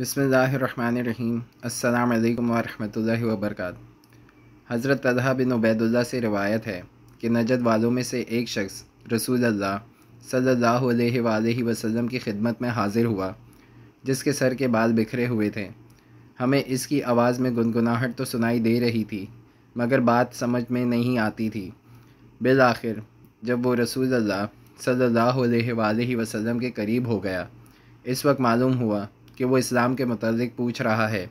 बसमीम् अल्लाम वरहमल वबरक हज़रत बिन उबैदुल्ला से रवायत है कि नजद वालों में से एक शख्स रसूल अल्लाह सल्लल्लाहु की खिदमत में हाज़िर हुआ जिसके सर के बाल बिखरे हुए थे हमें इसकी आवाज़ में गुनगुनाहट तो सुनाई दे रही थी मगर बात समझ में नहीं आती थी बिल आखिर जब वो रसूल अल्लाह सल्लल्लाहु अलैहि के करीब हो गया इस वक्त मालूम हुआ कि वो इस्लाम के मतलब पूछ रहा है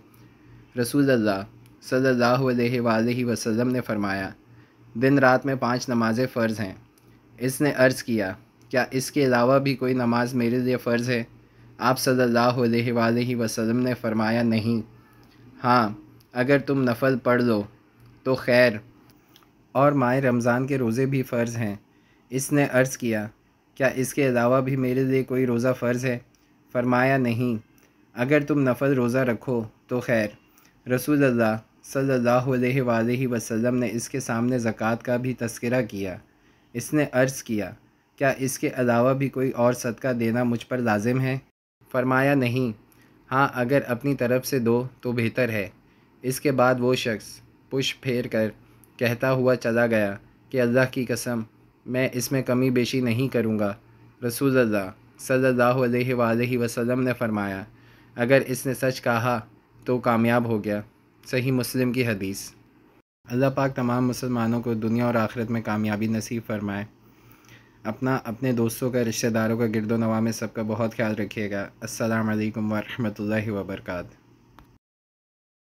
रसूल अल्लाह सल्लल्लाहु ने फरमाया दिन रात में पांच नमाज़ें फ़र्ज़ हैं इसने अर्ज़ किया क्या इसके अलावा भी कोई नमाज मेरे लिए फ़र्ज़ है आप सल्ला वसलम ने फरमाया नहीं हाँ अगर तुम नफल पढ़ लो तो खैर और माए रमज़ान के रोज़े भी फ़र्ज़ हैं इसने अर्ज़ किया क्या इसके अलावा भी मेरे लिए कोई रोज़ा फ़र्ज़ है फरमाया नहीं अगर तुम नफल रोज़ा रखो तो खैर रसूल अल्लाह सल्लल्लाहु अलैहि वसल्लम ने इसके सामने ज़क़़त का भी तस्करा किया इसने अर्ज़ किया क्या इसके अलावा भी कोई और सदका देना मुझ पर लाजिम है फरमाया नहीं हाँ अगर अपनी तरफ से दो तो बेहतर है इसके बाद वो शख्स पुश फेर कर कहता हुआ चला गया कि अल्लाह की कसम मैं इसमें कमी बेशी नहीं करूँगा रसूल अल्लाह सल्लल्लाहु अलैहि वसल्लम ने फरमाया अगर इसने सच कहा तो कामयाब हो गया सही मुस्लिम की हदीस अल्लाह पाक तमाम मुसलमानों को दुनिया और आखिरत में कामयाबी नसीब फरमाए अपना अपने दोस्तों का रिश्तेदारों का गिरदो नवा में सबका बहुत ख्याल रखिएगा असलकम वरहमल वर्का